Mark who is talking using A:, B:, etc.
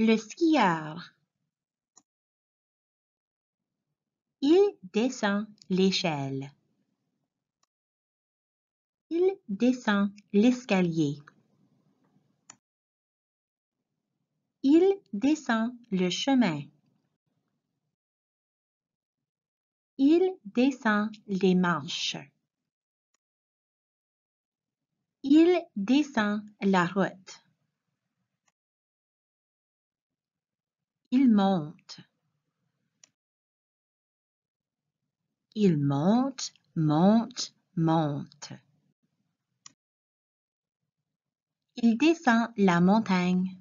A: Le skieur. Il descend l'échelle. Il descend l'escalier. Il descend le chemin. Il descend les marches. Il descend la route.
B: Il monte. Il monte, monte, monte. Il descend la montagne.